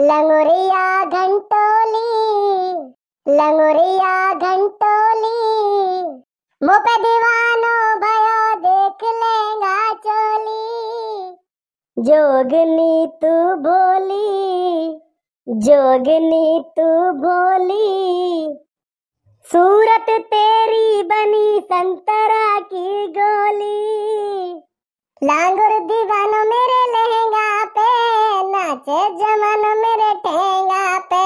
लंगोरिया घंटोली लंगोरिया घंटोली मोपे दीवानो भयो देख लेगा चोली जोगनी तू बोली जोगनी तू बोली सूरत तेरी बनी संतरा की गोली लांगुर दीवानो मेरे लहंगा पे नाचे जमानो मेरे ठेंगा पे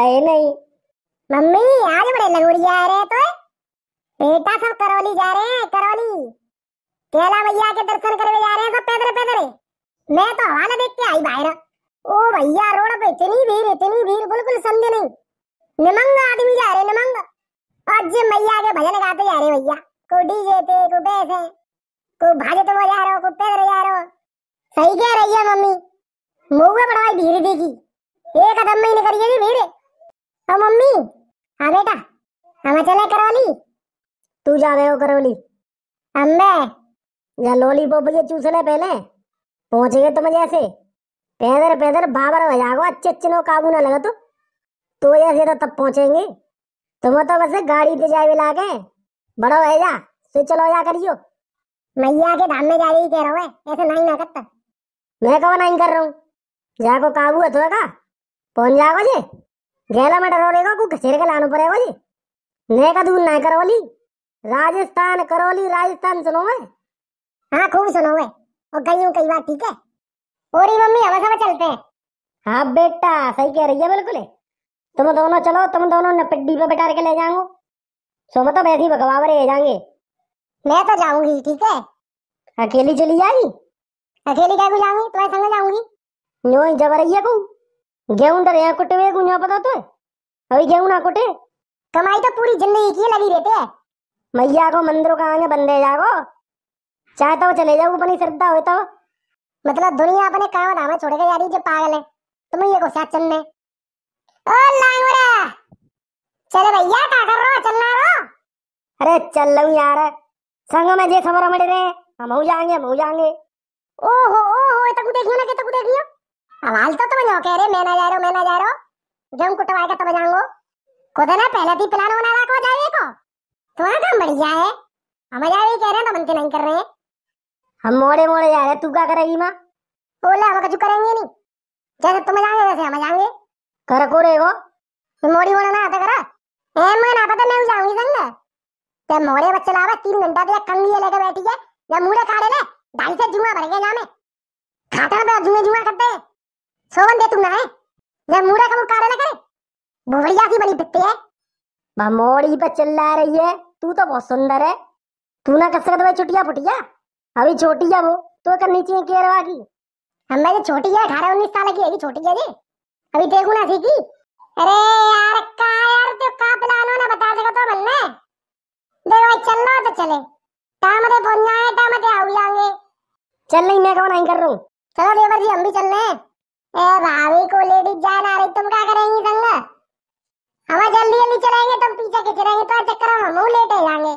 अरे नहीं मम्मी आज बड़े लगोरिया आ रहे तो बेटा सब करौली जा रहे हैं करौली केला भैया के दर्शन करने जा रहे हैं सब पैदल पैदल मैं तो हवाला देख के आई बाहर ओ भैया रोड पे इतनी भीड़ इतनी भीड़ बिल्कुल समझे नहीं निमंग आदमी जा रहे निमंग आज मैया के भजन गाते जा रहे भैया को डीजे पे को बैस है को तो भागे तो वो जा रहो को पैदल जा रहो सही कह रही है मम्मी मुआ बड़वाई धीरे देगी एक कदम में ही निकल जाएगी भीड़ तो मम्मी हाँ बेटा हम चले करौली तू जा रहे हो करौली अम्बे या लॉलीपॉप ये चूस ले पहले पहुंच गए तुम जैसे पैदल पैदल बाबर हो जाओ अच्छे अच्छे नो काबू ना लगा तो तो जैसे तो तब पहुंचेंगे तुम तो बस गाड़ी पे जाए लागे बड़ो है जा से चलो जा करियो मैया के धाम में जा रही कह रहा है ऐसे नहीं ना करता मैं कब नहीं कर रहा हूँ जाको काबू अथवा का पहुंच जाओ जी गैला में डरो रहेगा को घसेर के लानो पड़ेगा जी मैं का दूर ना करोली राजस्थान करोली राजस्थान सुनो है हाँ खूब सुनो है और गई हूँ कई बार ठीक है और ही मम्मी हवा सब चलते हैं हाँ बेटा सही कह रही है बिल्कुल तुम दोनों चलो तुम दोनों नपड्डी पे बैठा के ले जाऊंगा सो तो मतलब ऐसे बकवावरे ले जाएंगे मैं तो जाऊंगी ठीक है अकेली चली जाएगी अकेली क्या जाऊंगी तुम्हारे संग जाऊंगी नो यो जबरैया को गेहूं डर तो यहाँ कुटे हुए यहाँ पता तो अभी गेहूं ना कुटे कमाई तो पूरी जिंदगी की लगी रहती है मैया को मंदिरों का आगे बंदे जागो चाहे तो चले जाओ अपनी श्रद्धा हो तो मतलब दुनिया अपने काम धामा छोड़ के जा रही जो पागल है तुम ये को गुस्सा चलने ओ लांगड़ा चलो भैया क्या कर रहे हो चलना रहो अरे चल रहा यार संग में जे खबर मड़े रे हम हो जाएंगे हम हो जाएंगे ओहो ओहो ए तक तो देखियो ना के तक तो देखियो आवाज तो तो तुम कह रहे मैं ना जा रहा मैं ना जा रहा जम कुटवा के तो बजाऊंगो को देना पहले थी प्लान बना रखो जावे को तुम्हारा काम बढ़िया है हम जा रहे कह रहे हैं तो मनते नहीं कर रहे हम मोड़े मोड़े जा रहे तू क्या करेगी मां बोला हम कुछ करेंगे नहीं जैसे तुम जाएंगे वैसे हम जाएंगे कर को रे वो मोड़ी मोड़ा ना आता करा एम ना ते मोरे बच्चे लावा तीन घंटा दिया कंगी लेके बैठी है या मुड़े खा ले ले ढाई से जुआ भर गया जामे खाता पे जुए जुआ करते सोवन दे तू ना है या मुड़े का काड़े ना करे भोवड़िया की बनी बिट्टी है मोरी पे चिल्ला रही है तू तो बहुत सुंदर है तू ना कसरत सकता भाई चुटिया फुटिया अभी छोटी है वो तो कर नीचे केरवा की हम भाई छोटी है अठारह उन्नीस साल की है छोटी है जी अभी देखू ना सीखी अरे यार का यार तो का प्लान होना बता सको तो मन में देवा चलना तो चले टाइम दे पहुंचना है टाइम दे आओ जाएंगे चल नहीं मैं कौन आई कर रहा हूँ चलो देवर जी हम भी चल रहे हैं ए भाभी को लेडीज जान आ रही तुम क्या करेंगी संग हम जल्दी जल्दी चलेंगे तुम पीछे के चलेंगे तो चक्कर हम मुंह लेटे जाएंगे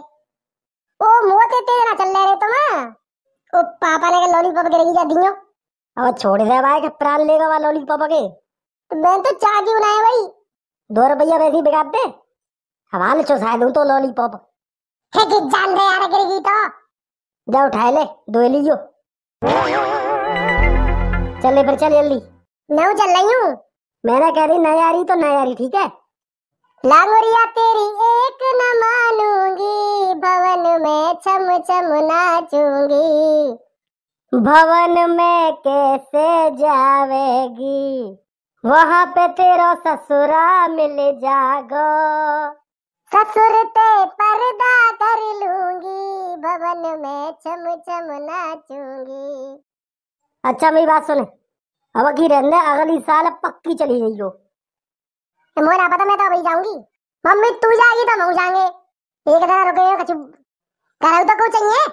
ओ मुंह ते तेज ना चल रहे तुम ओ पापा ने लॉलीपॉप गिरेगी जा दियो अब छोड़ दे भाई प्राण लेगा वाला लॉलीपॉप के मैं तो चाची बनाए भाई दो रुपया वैसे ही बिगाड़ दे हवाले चो शायद हूँ तो लॉलीपॉप फेंकी जान रे यार गिरगी तो जा उठा ले दो लीजियो चले पर चल जल्दी नौ चल रही हूँ मेरा कह रही ना यारी तो ना यारी ठीक है लांगुरिया तेरी एक न मानूंगी भवन में चम चम नाचूंगी भवन में कैसे जावेगी वहां पे तेरा ससुरा मिल जागो ससुर ते पर्दा कर लूंगी भवन में चम चम नाचूंगी अच्छा मेरी बात सुन अब की रहने अगली साल पक्की चली गई लो मोरा पता मैं तो अभी जाऊंगी मम्मी तू जाएगी तो हम जाएंगे एक दिन रुके हो कछु कराऊ तो को चाहिए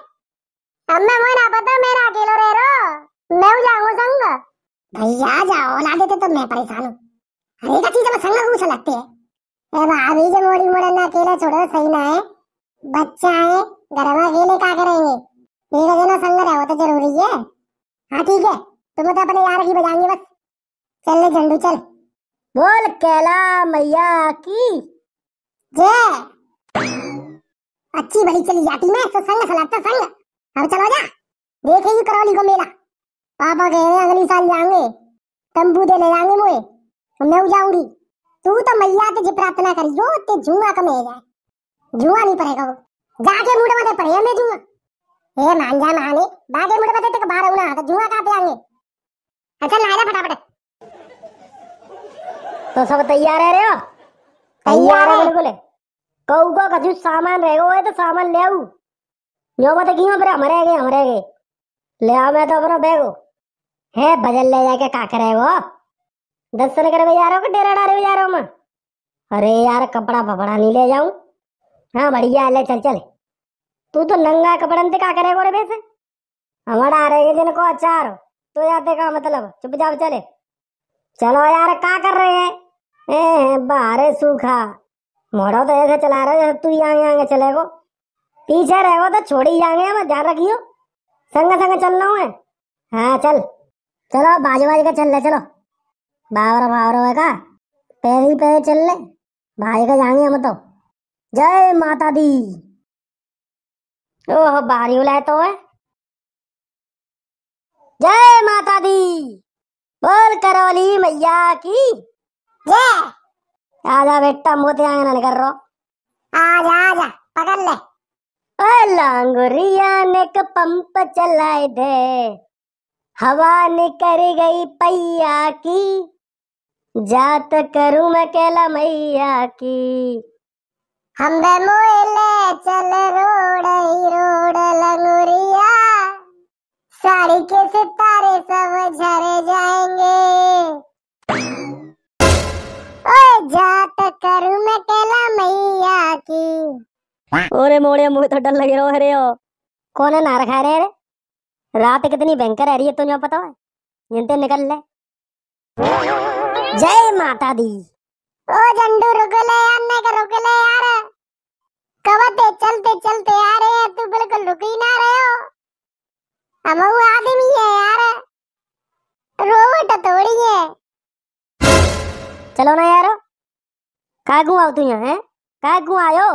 अब मैं मोरा पता मेरा अकेलो रह रो मैं जाऊंगा संग भैया जाओ ना देते तो मैं परेशान हूँ अरे एक चीज में संग पूछ लगती है भाभी जो मोड़ी ना अकेला छोड़ो सही ना है बच्चा है गरबा अकेले का करेंगे मेरा जना तो संग है वो तो जरूरी है हाँ ठीक है तुम तो अपने यार की बजाएंगे बस चल ले झंडू चल बोल कैला मैया की जय अच्छी बड़ी चली जाती मैं तो संग सलाता तो संग अब चलो जा देखेगी करौली को मेला पापा कह रहे अगली साल जाएंगे तंबू देने जाएंगे मुझे तो मैं जाऊंगी तू तो मैया के जी प्रार्थना कर करियो ते जुआ कमे जाए जुआ नहीं पड़ेगा वो जाके मुड़ मत पड़े मैं जुआ ए मान जा माने बागे मुड़ मत तक बाहर उना तो जुआ काट जाएंगे अच्छा लाया फटाफट तो सब तैयार है रे हो तैयार है बिल्कुल कहू को कछु सामान रह गयो तो सामान ले आऊ यो मत कियो पर हमरे गए हमरे गए ले आ मैं तो अपना बैग है बदल ले जाके का करे वो दस सौ लेकर जा रहा हूँ डेरा डाले में जा रहा हूँ मैं अरे यार कपड़ा पपड़ा नहीं ले जाऊं हाँ बढ़िया ले चल चल तू तो नंगा कपड़न से क्या करेगा रे वैसे हमारा आ रहे दिन को अच्छा तो जाते का मतलब चुपचाप चले चलो यार क्या कर रहे हैं बाहर सूखा मोड़ो तो ऐसे चला रहे हो तू यहाँ यहाँ चलेगो पीछे रहेगो तो छोड़ ही जाएंगे मैं ध्यान रखियो संग संग चलना हूँ हाँ चल चलो बाजू बाजू का चल रहे चलो बावरा बावरा का पैर ही पैर चल ले भाई का जाएंगे हम तो जय माता दी ओह बारी बुलाए तो है जय माता दी बोल करोली मैया की जय आजा बेटा मोते आंगन कर रो आजा आजा पकड़ ले ओ लांगुरिया ने का पंप चलाए दे हवा ने कर गई पैया की जात करू मैं कैला मैया की हम मोले चल रोड ही रोड लंगुरिया साड़ी के सितारे सब झरे जाएंगे ओए जात करू मैं कैला मैया की ओरे मोड़े मुझे तो डर लग रहा है रे ओ कौन है नारखा रे रात कितनी भयंकर है रही है तुझे पता है जिनते निकल ले जय माता दी ओ झंडू रुक ले यार ने तो का ले यार कवते चलते चलते आ रहे हैं तू बिल्कुल रुक ही ना रहे हो हम वो आदमी है यार रोवट तो थोड़ी है चलो ना यार कागू आओ तू यहां है कागू आयो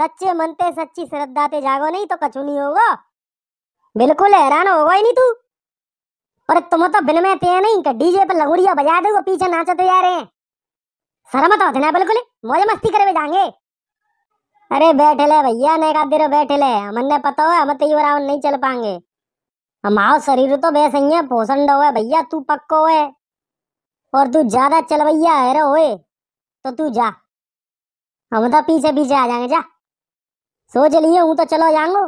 सच्चे मनते सच्ची श्रद्धा ते जागो नहीं तो कछु नहीं होगा बिल्कुल हैरान होगा ही नहीं तू और तुम तो बिन में ते नहीं कि डीजे पर लगुड़िया बजा दे वो पीछे नाचते जा रहे हैं शर्म तो होते ना बिल्कुल मौज मस्ती करे जाएंगे अरे बैठ ले भैया ने का देर बैठ ले हमन ने पता हो हम तो तेई राउंड नहीं चल पाएंगे आओ शरीर तो वैसे ही है पोषण है भैया तू पक्को है और तू ज्यादा चल भैया है रे ओए तो तू जा हम तो पीछे पीछे आ जाएंगे जा सोच लिए हूं तो चलो जाऊंगो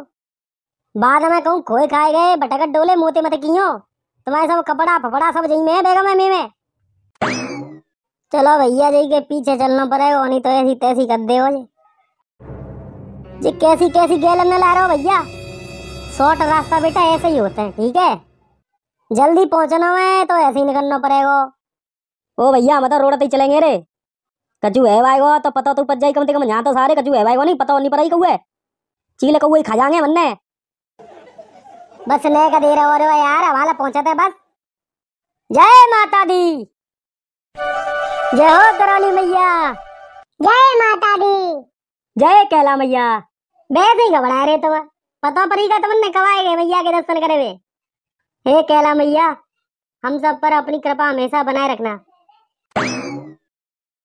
बाद में कहूं खोए खाए गए भटकट डोले मोते मत कियो तुम्हारे सब कपड़ा फपड़ा सब जी में बेगम में में चलो भैया जी के पीछे चलना पड़ेगा नहीं तो ऐसी तैसी कर दे जी कैसी कैसी गेल में ला रहे हो भैया शॉर्ट रास्ता बेटा ऐसे ही होते हैं ठीक है जल्दी पहुंचना है तो ऐसे ही निकलना पड़ेगा ओ भैया हम तो रोड पे चलेंगे रे कचू है भाई तो पता तो पच जाए कम से कम यहाँ तो सारे कचू है भाई नहीं पता नहीं पड़ा ही है चीले कौए खा जाएंगे मन्ने बसने का देर हो रहा यार हवाला पहुंचा था बस जय माता दी जय हो कराली मैया जय माता दी जय कैला मैया बेस घबरा रहे तो पता परी का तुमने तो कवाए गए मैया के दर्शन करे हुए हे कैला मैया हम सब पर अपनी कृपा हमेशा बनाए रखना